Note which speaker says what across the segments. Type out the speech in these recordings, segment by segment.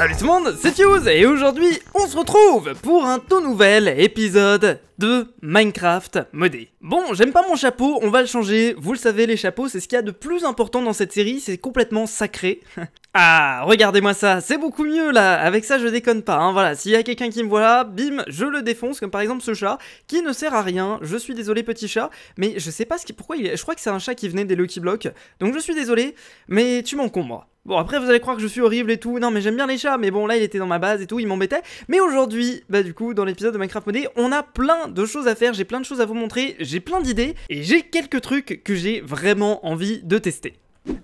Speaker 1: Salut tout le monde, c'est Fuse et aujourd'hui on se retrouve pour un tout nouvel épisode de Minecraft modé. Bon, j'aime pas mon chapeau, on va le changer. Vous le savez, les chapeaux, c'est ce qu'il y a de plus important dans cette série, c'est complètement sacré. ah, regardez-moi ça, c'est beaucoup mieux là. Avec ça, je déconne pas. Hein. Voilà, s'il y a quelqu'un qui me voit là, bim, je le défonce, comme par exemple ce chat qui ne sert à rien. Je suis désolé, petit chat, mais je sais pas ce qui, pourquoi il. Je crois que c'est un chat qui venait des Lucky Blocks, donc je suis désolé, mais tu m'encombres. Bon, après, vous allez croire que je suis horrible et tout. Non, mais j'aime bien les chats, mais bon, là, il était dans ma base et tout, il m'embêtait. Mais aujourd'hui, bah, du coup, dans l'épisode de Minecraft Modé, on a plein de choses à faire, j'ai plein de choses à vous montrer, j'ai plein d'idées, et j'ai quelques trucs que j'ai vraiment envie de tester.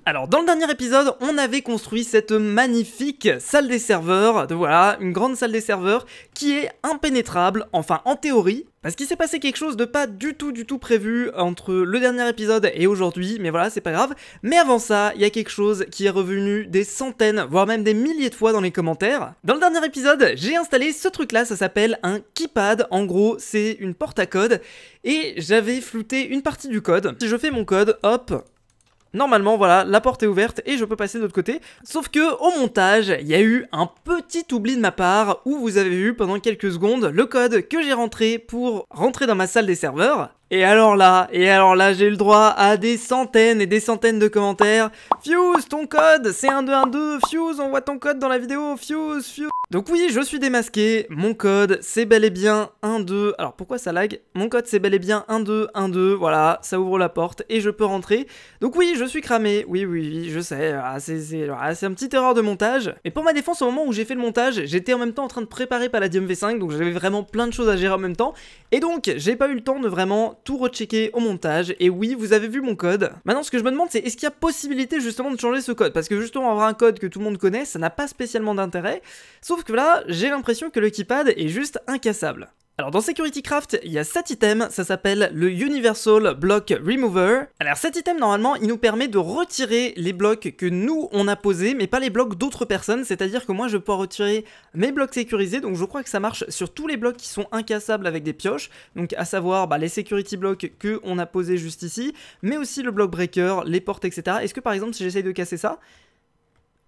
Speaker 1: Alors dans le dernier épisode, on avait construit cette magnifique salle des serveurs, de, voilà, une grande salle des serveurs qui est impénétrable, enfin en théorie, parce qu'il s'est passé quelque chose de pas du tout du tout prévu entre le dernier épisode et aujourd'hui, mais voilà, c'est pas grave. Mais avant ça, il y a quelque chose qui est revenu des centaines, voire même des milliers de fois dans les commentaires. Dans le dernier épisode, j'ai installé ce truc là, ça s'appelle un keypad, en gros c'est une porte à code, et j'avais flouté une partie du code. Si je fais mon code, hop, Normalement, voilà, la porte est ouverte et je peux passer de l'autre côté. Sauf que au montage, il y a eu un petit oubli de ma part où vous avez vu pendant quelques secondes le code que j'ai rentré pour rentrer dans ma salle des serveurs. Et alors là, et alors là, j'ai le droit à des centaines et des centaines de commentaires. Fuse, ton code, c'est 1212. Fuse, on voit ton code dans la vidéo. Fuse, Fuse. Donc oui, je suis démasqué, mon code c'est bel et bien 1-2, alors pourquoi ça lag Mon code c'est bel et bien 1-2-1-2, voilà, ça ouvre la porte et je peux rentrer. Donc oui, je suis cramé, oui oui oui, je sais, ah, c'est un ah, une petite erreur de montage. Et pour ma défense, au moment où j'ai fait le montage, j'étais en même temps en train de préparer Palladium V5, donc j'avais vraiment plein de choses à gérer en même temps, et donc j'ai pas eu le temps de vraiment tout rechecker au montage, et oui, vous avez vu mon code. Maintenant ce que je me demande c'est est-ce qu'il y a possibilité justement de changer ce code, parce que justement avoir un code que tout le monde connaît, ça n'a pas spécialement d'intérêt, que là, j'ai l'impression que le keypad est juste incassable. Alors dans Security Craft, il y a cet item, ça s'appelle le Universal Block Remover. Alors cet item normalement, il nous permet de retirer les blocs que nous on a posés, mais pas les blocs d'autres personnes, c'est-à-dire que moi je peux retirer mes blocs sécurisés, donc je crois que ça marche sur tous les blocs qui sont incassables avec des pioches, donc à savoir bah, les security blocks que a posés juste ici, mais aussi le block breaker, les portes, etc. Est-ce que par exemple si j'essaye de casser ça,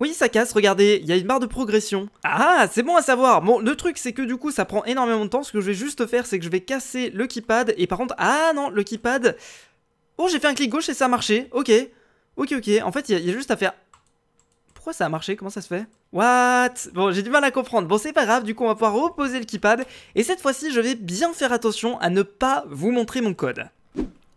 Speaker 1: oui, ça casse, regardez, il y a une barre de progression. Ah, c'est bon à savoir. Bon, le truc, c'est que du coup, ça prend énormément de temps. Ce que je vais juste faire, c'est que je vais casser le keypad. Et par contre, ah non, le keypad... Oh, j'ai fait un clic gauche et ça a marché. Ok. Ok, ok. En fait, il y, a juste à faire... Pourquoi ça a marché Comment ça se fait What Bon, j'ai du mal à comprendre. Bon, c'est pas grave. Du coup, on va pouvoir reposer le keypad. Et cette fois-ci, je vais bien faire attention à ne pas vous montrer mon code.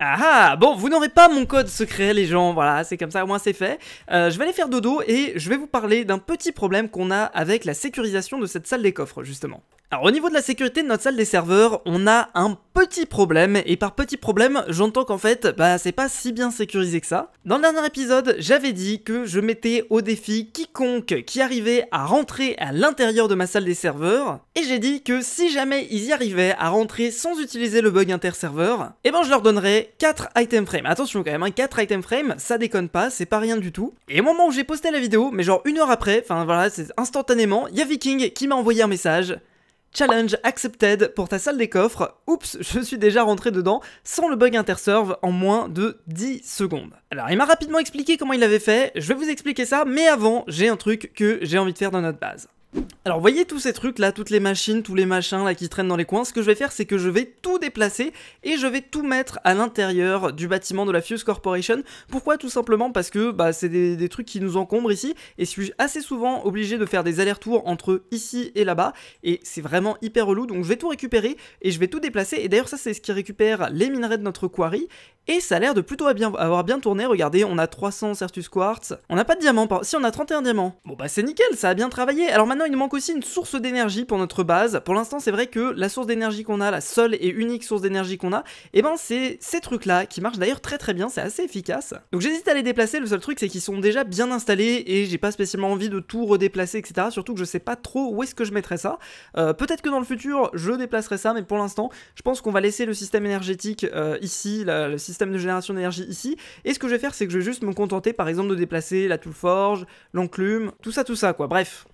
Speaker 1: Ah, ah bon, vous n'aurez pas mon code secret les gens, voilà, c'est comme ça, au moins c'est fait. Euh, je vais aller faire dodo et je vais vous parler d'un petit problème qu'on a avec la sécurisation de cette salle des coffres, justement. Alors au niveau de la sécurité de notre salle des serveurs, on a un petit problème, et par petit problème, j'entends qu'en fait, bah c'est pas si bien sécurisé que ça. Dans le dernier épisode, j'avais dit que je mettais au défi quiconque qui arrivait à rentrer à l'intérieur de ma salle des serveurs, et j'ai dit que si jamais ils y arrivaient à rentrer sans utiliser le bug inter-serveur, eh ben je leur donnerais 4 item frames. Attention quand même, 4 hein, item frames, ça déconne pas, c'est pas rien du tout. Et au moment où j'ai posté la vidéo, mais genre une heure après, enfin voilà, c'est instantanément, il y a Viking qui m'a envoyé un message Challenge accepted pour ta salle des coffres. Oups, je suis déjà rentré dedans sans le bug interserve en moins de 10 secondes. Alors, il m'a rapidement expliqué comment il l'avait fait, je vais vous expliquer ça, mais avant, j'ai un truc que j'ai envie de faire dans notre base. Alors voyez tous ces trucs là, toutes les machines, tous les machins là qui traînent dans les coins, ce que je vais faire c'est que je vais tout déplacer et je vais tout mettre à l'intérieur du bâtiment de la Fuse Corporation. Pourquoi Tout simplement parce que bah, c'est des, des, trucs qui nous encombrent ici et je suis assez souvent obligé de faire des allers-retours entre ici et là-bas et c'est vraiment hyper relou donc je vais tout récupérer et je vais tout déplacer et d'ailleurs ça c'est ce qui récupère les minerais de notre quarry et ça a l'air de plutôt avoir bien tourné, regardez, on a 300 Certus Quartz, on n'a pas de diamants, si on a 31 diamants. Bon bah c'est nickel, ça a bien travaillé. Alors maintenant il nous manque aussi une source d'énergie pour notre base. Pour l'instant c'est vrai que la source d'énergie qu'on a, la seule et unique source d'énergie qu'on a, et eh ben c'est ces trucs là, qui marchent d'ailleurs très très bien, c'est assez efficace. Donc j'hésite à les déplacer, le seul truc c'est qu'ils sont déjà bien installés et j'ai pas spécialement envie de tout redéplacer etc. Surtout que je sais pas trop où est-ce que je mettrais ça. Euh, peut-être que dans le futur je déplacerai ça mais pour l'instant je pense qu'on va laisser le système énergétique euh, ici, le système système de génération d'énergie ici. Et ce que je vais faire, c'est que je vais juste me contenter par exemple de déplacer la toule forge, l'enclume, tout ça, tout ça quoi, bref.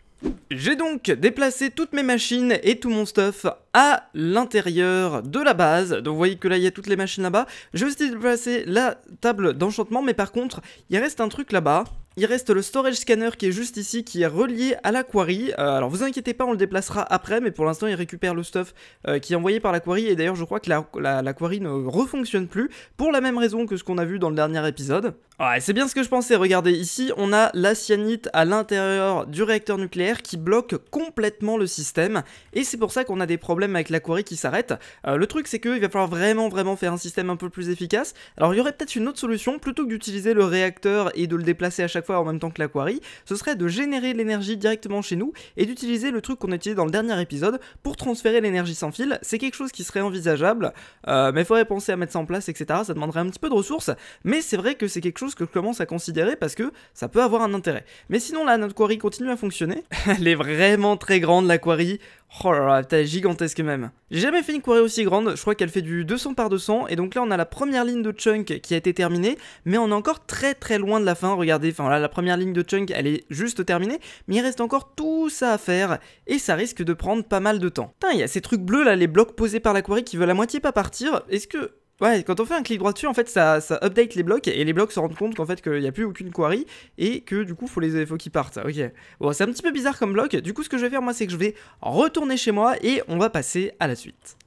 Speaker 1: J'ai donc déplacé toutes mes machines et tout mon stuff à l'intérieur de la base. Donc vous voyez que là, il y a toutes les machines là-bas. J'ai aussi déplacer la table d'enchantement, mais par contre, il reste un truc là-bas. Il reste le storage scanner qui est juste ici, qui est relié à la quarry. Euh, alors vous inquiétez pas, on le déplacera après, mais pour l'instant il récupère le stuff euh, qui est envoyé par la quarry. Et d'ailleurs je crois que la, quarry ne refonctionne plus, pour la même raison que ce qu'on a vu dans le dernier épisode. Ouais, c'est bien ce que je pensais, regardez, ici on a la cyanite à l'intérieur du réacteur nucléaire qui bloque complètement le système. Et c'est pour ça qu'on a des problèmes avec la quarry qui s'arrête. Euh, le truc c'est qu'il va falloir vraiment vraiment faire un système un peu plus efficace. Alors il y aurait peut-être une autre solution, plutôt que d'utiliser le réacteur et de le déplacer à chaque fois en même temps que l'aquarie, ce serait de générer l'énergie directement chez nous et d'utiliser le truc qu'on a utilisé dans le dernier épisode pour transférer l'énergie sans fil. C'est quelque chose qui serait envisageable, euh, mais il faudrait penser à mettre ça en place, etc. Ça demanderait un petit peu de ressources, mais c'est vrai que c'est quelque chose que je commence à considérer parce que ça peut avoir un intérêt. Mais sinon là, notre quarry continue à fonctionner. Elle est vraiment très grande l'aquarie Oh là là, gigantesque même. J'ai jamais fait une quarry aussi grande, je crois qu'elle fait du 200 par 200, et donc là on a la première ligne de chunk qui a été terminée, mais on est encore très très loin de la fin, regardez, enfin là la première ligne de chunk elle est juste terminée, mais il reste encore tout ça à faire, et ça risque de prendre pas mal de temps. Putain, il y a ces trucs bleus là, les blocs posés par la quarry qui veulent à moitié pas partir, est-ce que Ouais, quand on fait un clic droit dessus, en fait, ça, ça update les blocs et les blocs se rendent compte qu'en fait, qu'il n'y a plus aucune query et que du coup, faut les, faut qu'ils partent. Ok. Bon, c'est un petit peu bizarre comme bloc. Du coup, ce que je vais faire, moi, c'est que je vais retourner chez moi et on va passer à la suite.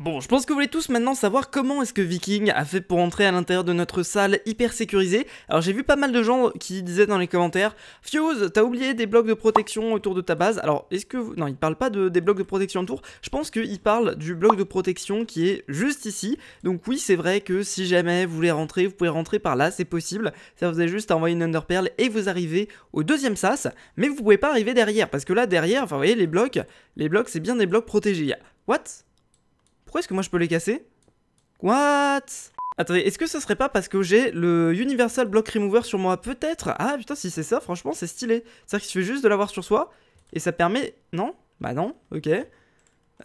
Speaker 1: Bon, je pense que vous voulez tous maintenant savoir comment est-ce que Viking a fait pour entrer à l'intérieur de notre salle hyper sécurisée. Alors j'ai vu pas mal de gens qui disaient dans les commentaires « Fuse, t'as oublié des blocs de protection autour de ta base ?» Alors est-ce que... Vous... Non, il parle pas de, des blocs de protection autour, je pense qu'il parle du bloc de protection qui est juste ici. Donc oui, c'est vrai que si jamais vous voulez rentrer, vous pouvez rentrer par là, c'est possible. Ça vous avez juste à envoyer une underperle et vous arrivez au deuxième sas, mais vous pouvez pas arriver derrière, parce que là derrière, enfin vous voyez les blocs, les blocs c'est bien des blocs protégés. What pourquoi est-ce que moi je peux les casser What Attendez, est-ce que ce serait pas parce que j'ai le Universal Block Remover sur moi Peut-être Ah putain, si c'est ça, franchement, c'est stylé. C'est-à-dire qu'il suffit juste de l'avoir sur soi, et ça permet... Non Bah non, ok.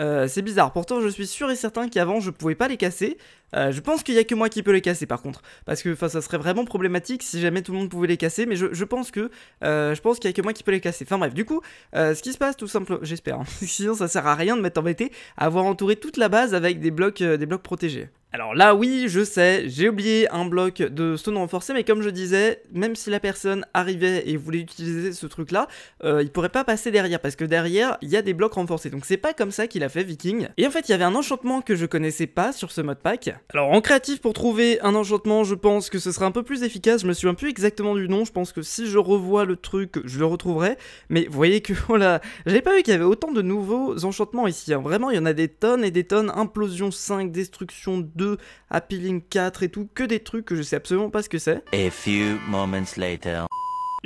Speaker 1: Euh, c'est bizarre, pourtant je suis sûr et certain qu'avant je pouvais pas les casser. Euh, je pense qu'il y a que moi qui peux les casser par contre, parce que ça serait vraiment problématique si jamais tout le monde pouvait les casser, mais je, pense que euh, je pense qu'il y a que moi qui peux les casser. Enfin bref, du coup, ce qui se passe tout simplement, j'espère, hein. sinon ça sert à rien de m'être embêté à avoir entouré toute la base avec des blocs, des blocs protégés. Alors là, oui, je sais, j'ai oublié un bloc de stone renforcé, mais comme je disais, même si la personne arrivait et voulait utiliser ce truc-là, il euh, il pourrait pas passer derrière, parce que derrière, il y a des blocs renforcés. Donc c'est pas comme ça qu'il a fait Viking. Et en fait, il y avait un enchantement que je connaissais pas sur ce mode pack. Alors en créatif, pour trouver un enchantement, je pense que ce serait un peu plus efficace. Je me souviens plus exactement du nom, je pense que si je revois le truc, je le retrouverai. Mais vous voyez que, voilà, j'ai pas vu qu'il y avait autant de nouveaux enchantements ici. Hein. Vraiment, il y en a des tonnes et des tonnes. Implosion 5, destruction 2, 2, Happy 4 et tout, que des trucs que je sais absolument pas ce que c'est. A few moments later.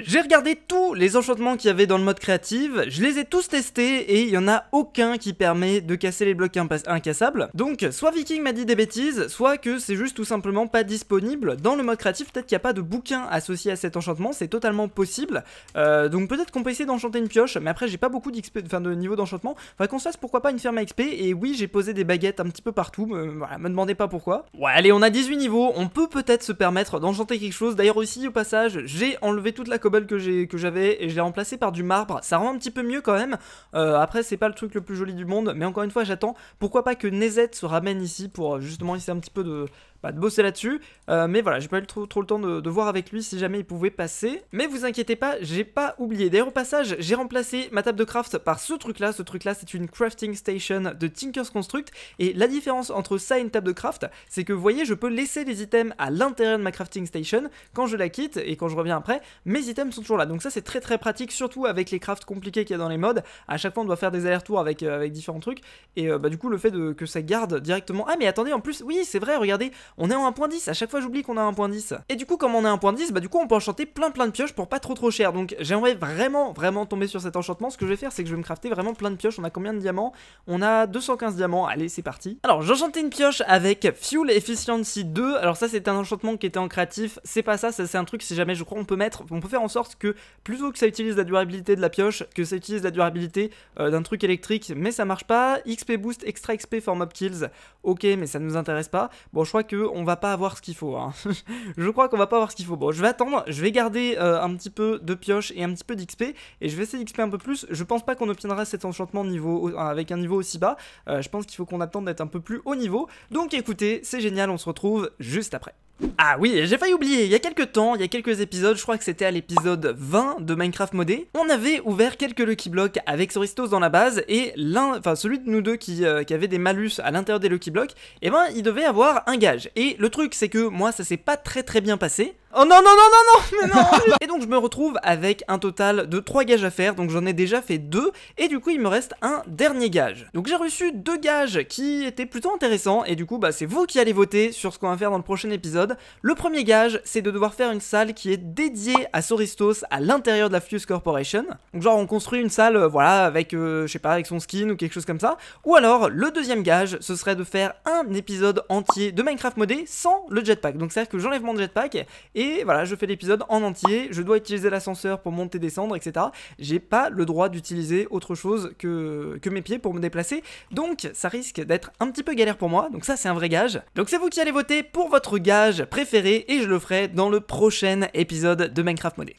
Speaker 1: J'ai regardé tous les enchantements qu'il y avait dans le mode créatif, je les ai tous testés et il n'y en a aucun qui permet de casser les blocs incassables. Donc soit Viking m'a dit des bêtises, soit que c'est juste tout simplement pas disponible dans le mode créatif, peut-être qu'il n'y a pas de bouquin associé à cet enchantement, c'est totalement possible. Euh, donc peut-être qu'on peut essayer d'enchanter une pioche, mais après j'ai pas beaucoup d'XP, enfin de niveau d'enchantement. Enfin qu'on se fasse pourquoi pas une ferme à XP et oui j'ai posé des baguettes un petit peu partout, me, voilà, me demandez pas pourquoi. Ouais allez on a 18 niveaux, on peut peut-être se permettre d'enchanter quelque chose. D'ailleurs aussi au passage j'ai enlevé toute la que, j'avais et je l'ai remplacé par du marbre. Ça rend un petit peu mieux quand même. Euh, après, c'est pas le truc le plus joli du monde, mais encore une fois, j'attends. Pourquoi pas que Nezet se ramène ici pour euh, justement essayer un petit peu de, bah, de bosser là-dessus. Euh, mais voilà, j'ai pas eu trop, le temps de, voir avec lui si jamais il pouvait passer. Mais vous inquiétez pas, j'ai pas oublié. D'ailleurs, au passage, j'ai remplacé ma table de craft par ce truc-là. Ce truc-là, c'est une crafting station de Tinker's Construct. Et la différence entre ça et une table de craft, c'est que vous voyez, je peux laisser les items à l'intérieur de ma crafting station quand je la quitte et quand je reviens après. Mes items sont toujours là. Donc ça, c'est très très pratique, surtout avec les crafts compliqués qu'il y a dans les modes. À chaque fois, on doit faire des allers-retours avec, euh, avec différents trucs. Et euh, bah, du coup, le fait de, que ça garde directement. Ah, mais attendez, en plus, oui, c'est vrai, regardez on est en 1.10, à chaque fois j'oublie qu'on a 1.10. Et du coup, comme on est en 1.10, bah du coup on peut enchanter plein plein de pioches pour pas trop trop cher. Donc j'aimerais vraiment vraiment tomber sur cet enchantement. Ce que je vais faire, c'est que je vais me crafter vraiment plein de pioches. On a combien de diamants On a 215 diamants. Allez, c'est parti. Alors j'enchantais une pioche avec Fuel Efficiency 2. Alors ça, c'est un enchantement qui était en créatif. C'est pas ça, ça c'est un truc, si jamais je crois, on peut mettre, on peut faire en sorte que plutôt que ça utilise la durabilité de la pioche, que ça utilise la durabilité euh, d'un truc électrique, mais ça marche pas. XP Boost, Extra XP, for mob Kills. Ok, mais ça ne nous intéresse pas. Bon, je crois que on va pas avoir ce qu'il faut. Hein. je crois qu'on va pas avoir ce qu'il faut. Bon, je vais attendre, je vais garder euh, un petit peu de pioche et un petit peu d'XP, et je vais essayer d'XP un peu plus. Je pense pas qu'on obtiendra cet enchantement niveau, euh, avec un niveau aussi bas. Euh, je pense qu'il faut qu'on attende d'être un peu plus haut niveau. Donc écoutez, c'est génial, on se retrouve juste après. Ah oui, j'ai failli oublier, il y a quelques temps, il y a quelques épisodes, je crois que c'était à l'épisode 20 de Minecraft modé, on avait ouvert quelques Lucky Blocks avec Soristos dans la base et l'un, enfin celui de nous deux qui, avait des malus à l'intérieur des Lucky Blocks, et eh ben il devait avoir un gage. Et le truc, c'est que moi, ça s'est pas très très bien passé. Oh non, non, non, non, non, mais non Et donc je me retrouve avec un total de 3 gages à faire, donc j'en ai déjà fait 2, et du coup il me reste un dernier gage. Donc j'ai reçu 2 gages qui étaient plutôt intéressants, et du coup bah c'est vous qui allez voter sur ce qu'on va faire dans le prochain épisode. Le premier gage, c'est de devoir faire une salle qui est dédiée à Soristos à l'intérieur de la Fuse Corporation. Donc genre on construit une salle, euh, voilà, avec, euh, je sais pas, avec son skin ou quelque chose comme ça. Ou alors, le deuxième gage, ce serait de faire un épisode entier de Minecraft modé sans le jetpack. Donc c'est-à-dire que j'enlève mon jetpack, et et voilà, je fais l'épisode en entier, je dois utiliser l'ascenseur pour monter, descendre, etc. J'ai pas le droit d'utiliser autre chose que, que mes pieds pour me déplacer, donc ça risque d'être un petit peu galère pour moi, donc ça c'est un vrai gage. Donc c'est vous qui allez voter pour votre gage préféré, et je le ferai dans le prochain épisode de Minecraft Money.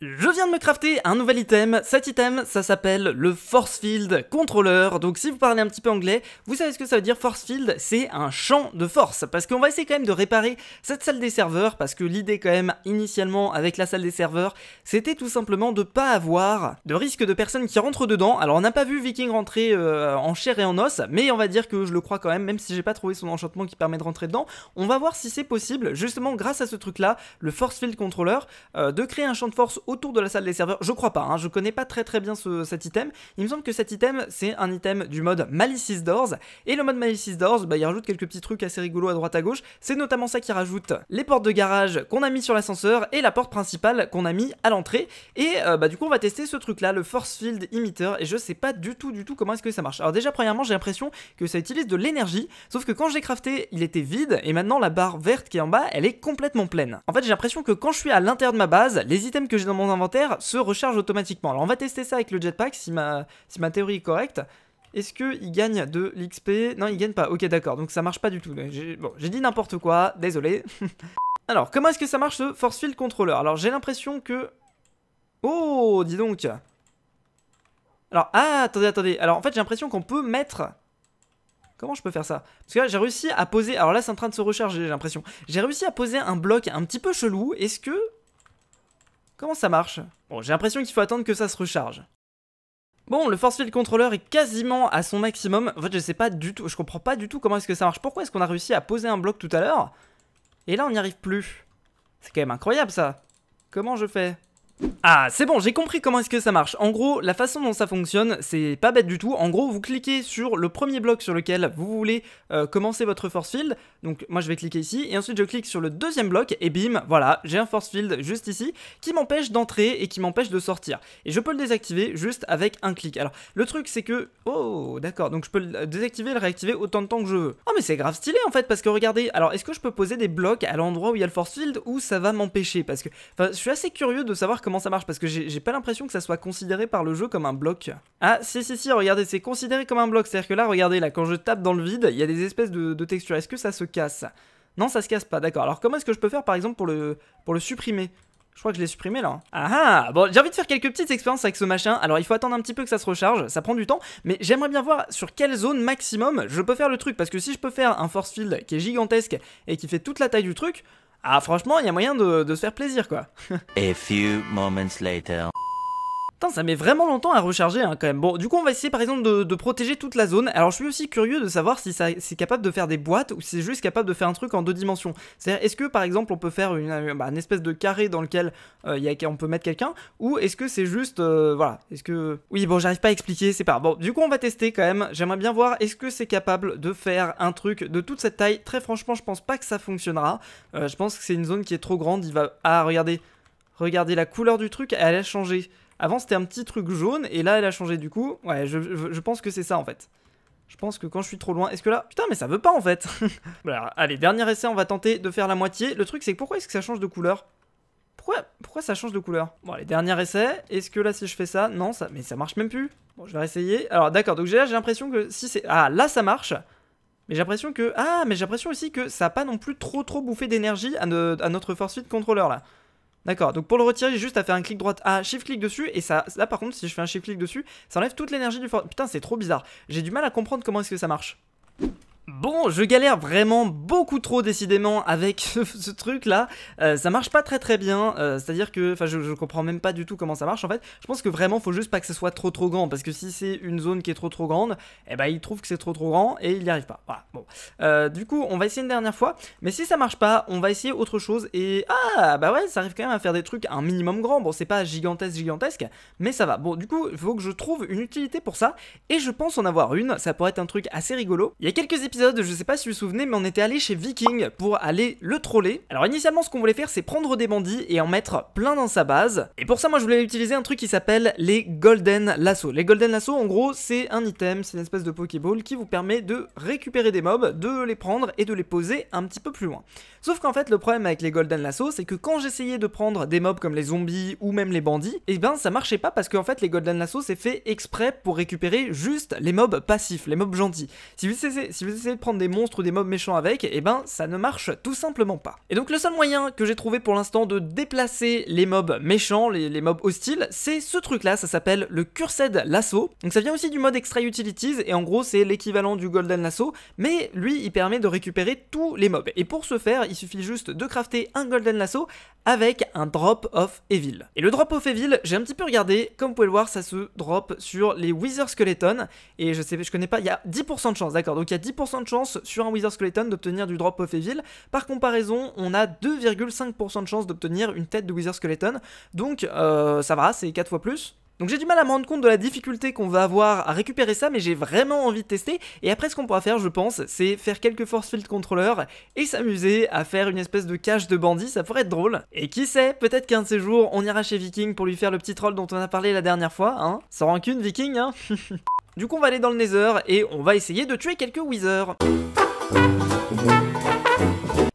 Speaker 1: Je viens de me crafter un nouvel item, cet item ça s'appelle le Force Field Controller, donc si vous parlez un petit peu anglais, vous savez ce que ça veut dire Force Field, c'est un champ de force, parce qu'on va essayer quand même de réparer cette salle des serveurs, parce que l'idée quand même initialement avec la salle des serveurs, c'était tout simplement de pas avoir de risque de personnes qui rentrent dedans, alors on n'a pas vu Viking rentrer euh, en chair et en os, mais on va dire que je le crois quand même, même si j'ai pas trouvé son enchantement qui permet de rentrer dedans, on va voir si c'est possible, justement grâce à ce truc là, le Force Field Controller, euh, de créer un champ de force autour de la salle des serveurs. Je crois pas, hein, je connais pas très très bien cet item. Il me semble que cet item, c'est un item du mode Malicious Doors. Et le mode Malicious Doors, bah, il rajoute quelques petits trucs assez rigolos à droite à gauche. C'est notamment ça qui rajoute les portes de garage qu'on a mis sur l'ascenseur et la porte principale qu'on a mis à l'entrée. Et euh, bah, du coup, on va tester ce truc là, le Force Field Emitter. Et je sais pas du tout, du tout comment est-ce que ça marche. Alors, déjà, premièrement, j'ai l'impression que ça utilise de l'énergie. Sauf que quand j'ai crafté, il était vide. Et maintenant, la barre verte qui est en bas, elle est complètement pleine. En fait, j'ai l'impression que quand je suis à l'intérieur de ma base, les items que j'ai dans mon inventaire se recharge automatiquement. Alors on va tester ça avec le jetpack si ma, si ma théorie est correcte. Est-ce qu'il gagne de l'XP Non, il gagne pas. Ok, d'accord. Donc ça marche pas du tout. Bon, j'ai dit n'importe quoi. Désolé. Alors, comment est-ce que ça marche ce Force Field Controller Alors, j'ai l'impression que... Oh, dis donc Alors, ah, attendez, attendez. Alors, en fait, j'ai l'impression qu'on peut mettre... Comment je peux faire ça Parce que là, j'ai réussi à poser... Alors là, c'est en train de se recharger, j'ai l'impression. J'ai réussi à poser un bloc un petit peu chelou. Est-ce que Comment ça marche Bon, j'ai l'impression qu'il faut attendre que ça se recharge. Bon, le force field contrôleur est quasiment à son maximum. En fait, je sais pas du tout, je comprends pas du tout comment est-ce que ça marche. Pourquoi est-ce qu'on a réussi à poser un bloc tout à l'heure Et là, on n'y arrive plus. C'est quand même incroyable, ça. Comment je fais ah, c'est bon, j'ai compris comment est-ce que ça marche. En gros, la façon dont ça fonctionne, c'est pas bête du tout. En gros, vous cliquez sur le premier bloc sur lequel vous voulez euh, commencer votre force field. Donc moi, je vais cliquer ici, et ensuite je clique sur le deuxième bloc, et bim, voilà, j'ai un force field juste ici, qui m'empêche d'entrer et qui m'empêche de sortir. Et je peux le désactiver juste avec un clic. Alors, le truc, c'est que... Oh, d'accord, donc je peux le désactiver et le réactiver autant de temps que je veux. Oh, mais c'est grave stylé, en fait, parce que regardez, alors, est-ce que je peux poser des blocs à l'endroit où il y a le force field, ou ça va m'empêcher Parce que, enfin, je suis assez curieux de savoir comment ça marche parce que j'ai pas l'impression que ça soit considéré par le jeu comme un bloc. Ah, si, si, si, regardez, c'est considéré comme un bloc. C'est-à-dire que là, regardez, là, quand je tape dans le vide, il y a des espèces de, textures. Est-ce que ça se casse Non, ça se casse pas, d'accord. Alors, comment est-ce que je peux faire, par exemple, pour le, pour le supprimer je crois que je l'ai supprimé là. Hein. Ah ah Bon, j'ai envie de faire quelques petites expériences avec ce machin. Alors, il faut attendre un petit peu que ça se recharge, ça prend du temps. Mais j'aimerais bien voir sur quelle zone maximum je peux faire le truc. Parce que si je peux faire un force field qui est gigantesque et qui fait toute la taille du truc, ah franchement, il y a moyen de, se faire plaisir quoi. A few moments later ça met vraiment longtemps à recharger hein, quand même. Bon, du coup, on va essayer par exemple de, protéger toute la zone. Alors, je suis aussi curieux de savoir si c'est capable de faire des boîtes ou si c'est juste capable de faire un truc en deux dimensions. C'est-à-dire, est-ce que par exemple, on peut faire une, euh, bah, espèce de carré dans lequel euh, on peut mettre quelqu'un ou est-ce que c'est juste. Euh, voilà. Est-ce que. Oui, bon, j'arrive pas à expliquer, c'est pas. Bon, du coup, on va tester quand même. J'aimerais bien voir est-ce que c'est capable de faire un truc de toute cette taille. Très franchement, je pense pas que ça fonctionnera. je pense que c'est une zone qui est trop grande. Il va. Ah, regardez. Regardez la couleur du truc, elle a changé. Avant, c'était un petit truc jaune, et là, elle a changé du coup. Ouais, je, pense que c'est ça, en fait. Je pense que quand je suis trop loin... Est-ce que là... Putain, mais ça veut pas, en fait voilà, Allez, dernier essai, on va tenter de faire la moitié. Le truc, c'est pourquoi est-ce que ça change de couleur pourquoi, pourquoi ça change de couleur Bon, allez, dernier essai. Est-ce que là, si je fais ça Non, ça, mais ça marche même plus. Bon, je vais réessayer. Alors, d'accord, donc là, j'ai l'impression que si c'est... Ah, là, ça marche mais j'ai l'impression que... Ah, mais j'ai l'impression aussi que ça a pas non plus trop trop bouffé d'énergie à, notre force feed contrôleur là. D'accord, donc pour le retirer, j'ai juste à faire un clic droit ah, shift-clic dessus, et ça, là par contre, si je fais un shift-clic dessus, ça enlève toute l'énergie du... fort. Putain, c'est trop bizarre. J'ai du mal à comprendre comment est-ce que ça marche. Bon, je galère vraiment beaucoup trop décidément avec ce truc là, euh, ça marche pas très très bien, euh, c'est-à-dire que, enfin je, comprends même pas du tout comment ça marche en fait, je pense que vraiment faut juste pas que ce soit trop trop grand, parce que si c'est une zone qui est trop trop grande, eh ben il trouve que c'est trop trop grand et il n'y arrive pas, voilà, bon. Euh, du coup, on va essayer une dernière fois, mais si ça marche pas, on va essayer autre chose et, ah bah ouais, ça arrive quand même à faire des trucs un minimum grand, bon c'est pas gigantesque gigantesque, mais ça va. Bon du coup, il faut que je trouve une utilité pour ça, et je pense en avoir une, ça pourrait être un truc assez rigolo, il y a quelques épisodes épisode, je sais pas si vous vous souvenez, mais on était allé chez Viking pour aller le troller. Alors initialement, ce qu'on voulait faire, c'est prendre des bandits et en mettre plein dans sa base. Et pour ça, moi, je voulais utiliser un truc qui s'appelle les Golden Lasso. Les Golden Lasso, en gros, c'est un item, c'est une espèce de Pokéball qui vous permet de récupérer des mobs, de les prendre et de les poser un petit peu plus loin. Sauf qu'en fait, le problème avec les Golden Lasso, c'est que quand j'essayais de prendre des mobs comme les zombies ou même les bandits, et eh ben ça marchait pas parce qu'en fait, les Golden Lasso, c'est fait exprès pour récupérer juste les mobs passifs, les mobs gentils. Si vous essayez, si vous de prendre des monstres ou des mobs méchants avec, et eh ben ça ne marche tout simplement pas. Et donc le seul moyen que j'ai trouvé pour l'instant de déplacer les mobs méchants, les, mobs hostiles, c'est ce truc là, ça s'appelle le Cursed Lasso. Donc ça vient aussi du mode Extra Utilities, et en gros c'est l'équivalent du Golden Lasso, mais lui il permet de récupérer tous les mobs. Et pour ce faire, il suffit juste de crafter un Golden Lasso avec un Drop of Evil. Et le Drop of Evil, j'ai un petit peu regardé, comme vous pouvez le voir, ça se drop sur les Wither Skeleton, et je sais, je connais pas, il y a 10% de chance, d'accord, donc il y a 10% de chance sur un Wizard Skeleton d'obtenir du drop off evil. Par comparaison, on a 2,5% de chance d'obtenir une tête de Wizard Skeleton. Donc euh, ça va, c'est 4 fois plus. Donc j'ai du mal à me rendre compte de la difficulté qu'on va avoir à récupérer ça, mais j'ai vraiment envie de tester. Et après, ce qu'on pourra faire, je pense, c'est faire quelques force field Controller et s'amuser à faire une espèce de cache de bandits, ça pourrait être drôle. Et qui sait, peut-être qu'un de ces jours, on ira chez Viking pour lui faire le petit troll dont on a parlé la dernière fois, hein. Sans rancune, Viking, hein Du coup, on va aller dans le Nether et on va essayer de tuer quelques Wizards.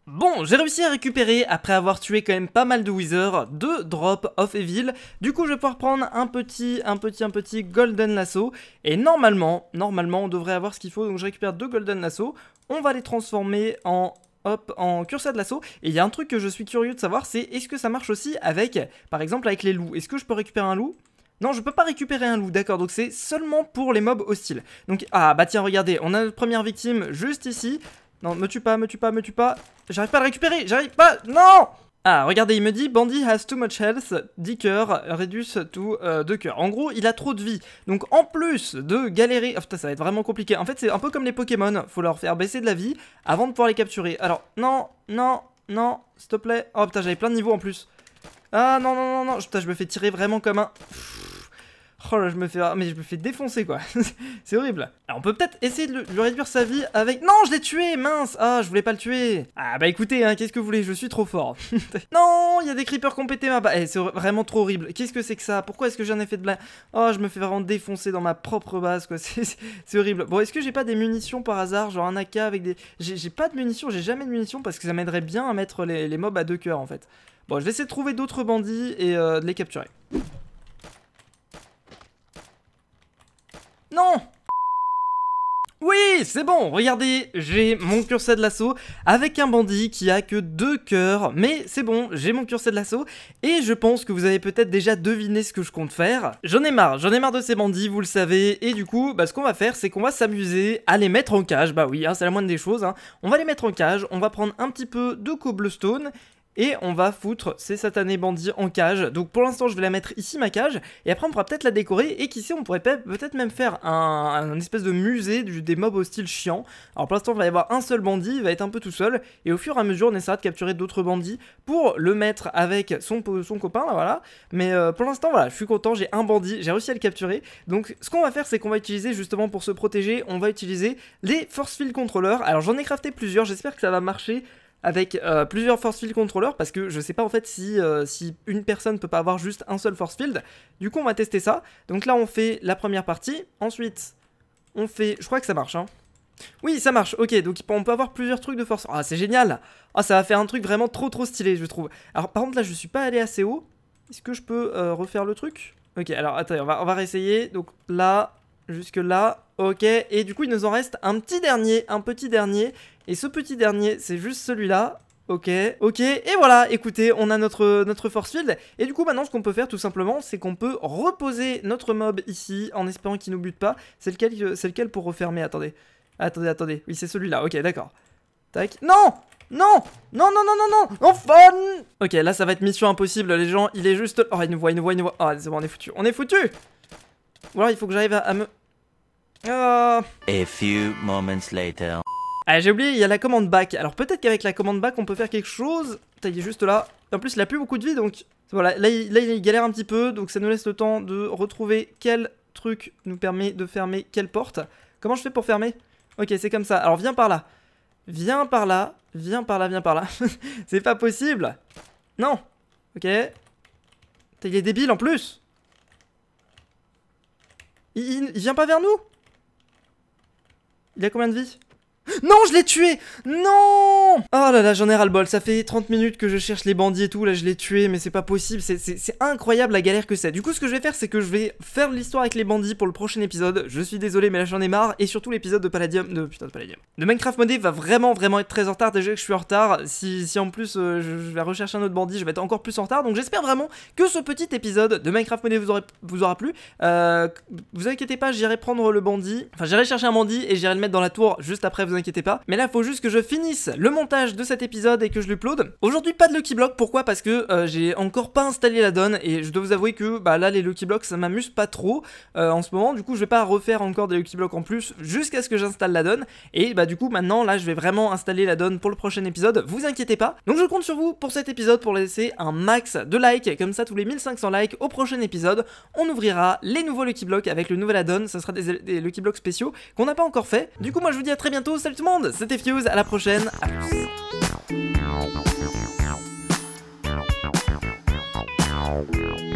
Speaker 1: Bon, j'ai réussi à récupérer, après avoir tué quand même pas mal de Wither, deux drops of evil. Du coup, je vais pouvoir prendre un petit, un petit, un petit golden lasso. Et normalement, normalement, on devrait avoir ce qu'il faut. Donc, je récupère deux golden lasso. On va les transformer en hop, en curseur de lasso. Et il y a un truc que je suis curieux de savoir, c'est est-ce que ça marche aussi avec, par exemple, avec les loups Est-ce que je peux récupérer un loup non, je peux pas récupérer un loup, d'accord, donc c'est seulement pour les mobs hostiles. Donc, ah, bah tiens, regardez, on a notre première victime juste ici. Non, me tue pas, me tue pas, me tue pas. J'arrive pas à le récupérer, j'arrive pas, non ah, regardez, il me dit Bandy has too much health, 10 cœurs, reduce to 2 euh, cœurs. En gros, il a trop de vie. Donc, en plus de galérer. Oh, putain, ça va être vraiment compliqué. En fait, c'est un peu comme les Pokémon. Faut leur faire baisser de la vie avant de pouvoir les capturer. Alors, non, non, non, s'il te plaît. Oh putain, j'avais plein de niveaux en plus. Ah, non, non, non, non. Putain, je me fais tirer vraiment comme un. Oh là, je me fais, ah, mais je me fais défoncer quoi. c'est horrible. on peut peut-être essayer de, lui réduire sa vie avec. Non, je l'ai tué, mince. Ah, je voulais pas le tuer. Ah bah écoutez, hein, qu'est-ce que vous voulez, je suis trop fort. non, il y a des creepers qui ma. Bah, c'est vraiment trop horrible. Qu'est-ce que c'est que ça Pourquoi est-ce que j'en ai fait de blague Oh, je me fais vraiment défoncer dans ma propre base quoi. C'est horrible. Bon, est-ce que j'ai pas des munitions par hasard, genre un AK avec des. J'ai pas de munitions, j'ai jamais de munitions parce que ça m'aiderait bien à mettre les, mobs à deux cœurs en fait. Bon, je vais essayer de trouver d'autres bandits et euh, de les capturer. Non oui, c'est bon, regardez, j'ai mon curset de l'assaut avec un bandit qui a que deux cœurs, mais c'est bon, j'ai mon curset de l'assaut, et je pense que vous avez peut-être déjà deviné ce que je compte faire. J'en ai marre, j'en ai marre de ces bandits, vous le savez, et du coup, bah, ce qu'on va faire, c'est qu'on va s'amuser à les mettre en cage, bah oui, hein, c'est la moindre des choses, hein. on va les mettre en cage, on va prendre un petit peu de cobblestone, et on va foutre ces satanés bandits en cage. Donc pour l'instant, je vais la mettre ici, ma cage, et après on pourra peut-être la décorer, et qui sait, on pourrait peut-être même faire un, espèce de musée des mobs au style chiant. Alors pour l'instant, il va y avoir un seul bandit, il va être un peu tout seul, et au fur et à mesure, on essaiera de capturer d'autres bandits pour le mettre avec son, copain, là, voilà. Mais euh, pour l'instant, voilà, je suis content, j'ai un bandit, j'ai réussi à le capturer. Donc ce qu'on va faire, c'est qu'on va utiliser, justement, pour se protéger, on va utiliser les Force Field controllers. Alors j'en ai crafté plusieurs, j'espère que ça va marcher avec euh, plusieurs force field controllers parce que je sais pas en fait si, euh, si une personne peut pas avoir juste un seul force field. Du coup, on va tester ça. Donc là, on fait la première partie. Ensuite, on fait. Je crois que ça marche. Hein. Oui, ça marche. Ok, donc on peut avoir plusieurs trucs de force. Ah, c'est génial. Ah, ça va faire un truc vraiment trop trop stylé, je trouve. Alors, par contre, là, je suis pas allé assez haut. Est-ce que je peux euh, refaire le truc Ok, alors attendez, on va, on va réessayer. Donc là, jusque là, Ok, et du coup il nous en reste un petit dernier, un petit dernier. Et ce petit dernier, c'est juste celui-là. Ok, ok, et voilà, écoutez, on a notre, notre force field, et du coup maintenant ce qu'on peut faire tout simplement, c'est qu'on peut reposer notre mob ici, en espérant qu'il nous bute pas, c'est lequel, euh, lequel pour refermer, attendez, attendez, attendez, oui c'est celui-là, ok d'accord, tac, non, non Non, non, non, non, non fun Ok, là, ça va être mission impossible, les gens. Il est juste... Oh, il nous voit, il nous voit, il nous voit. oh, c'est bon, on est foutu. On est foutu Ou alors, il faut que j'arrive à, à, me... Euh. A few moments later. Ah, j'ai oublié, il y a la commande back. Alors peut-être qu'avec la commande back, on peut faire quelque chose. il est juste là. En plus, il a plus beaucoup de vie, donc... Voilà, là il, galère un petit peu, donc ça nous laisse le temps de retrouver quel truc nous permet de fermer quelle porte. Comment je fais pour fermer Ok, c'est comme ça. Alors viens par là. Viens par là, viens par là, viens par là. c'est pas possible Non Ok. Il est débile en plus il vient pas vers nous il a combien de vie non, je l'ai tué Non Oh là là, j'en ai ras-le-bol. Ça fait 30 minutes que je cherche les bandits et tout. Là, je l'ai tué, mais c'est pas possible. C'est incroyable la galère que c'est. Du coup, ce que je vais faire, c'est que je vais faire l'histoire avec les bandits pour le prochain épisode. Je suis désolé, mais là, j'en ai marre. Et surtout, l'épisode de Palladium... De putain, de Palladium. De Minecraft Modé va vraiment, vraiment être très en retard. Déjà que je suis en retard. Si, en plus, euh, je, vais rechercher un autre bandit, je vais être encore plus en retard. Donc, j'espère vraiment que ce petit épisode de Minecraft Modé vous, aura plu. Euh, vous inquiétez pas, j'irai prendre le bandit. Enfin, j'irai chercher un bandit et j'irai le mettre dans la tour juste après inquiétez pas. Mais là, faut juste que je finisse le montage de cet épisode et que je l'upload. Aujourd'hui, pas de Lucky Block, pourquoi Parce que euh, j'ai encore pas installé la donne et je dois vous avouer que bah, là, les Lucky Blocks, ça m'amuse pas trop euh, en ce moment. Du coup, je vais pas refaire encore des Lucky Blocks en plus jusqu'à ce que j'installe la donne. Et bah, du coup, maintenant, là, je vais vraiment installer la donne pour le prochain épisode. Vous inquiétez pas. Donc, je compte sur vous pour cet épisode pour laisser un max de likes. Comme ça, tous les 1500 likes au prochain épisode, on ouvrira les nouveaux Lucky Blocks avec le nouvel add-on. Ce sera des, Lucky Blocks spéciaux qu'on n'a pas encore fait. Du coup, moi, je vous dis à très bientôt salut tout le monde, c'était Fuse, à la prochaine, à plus.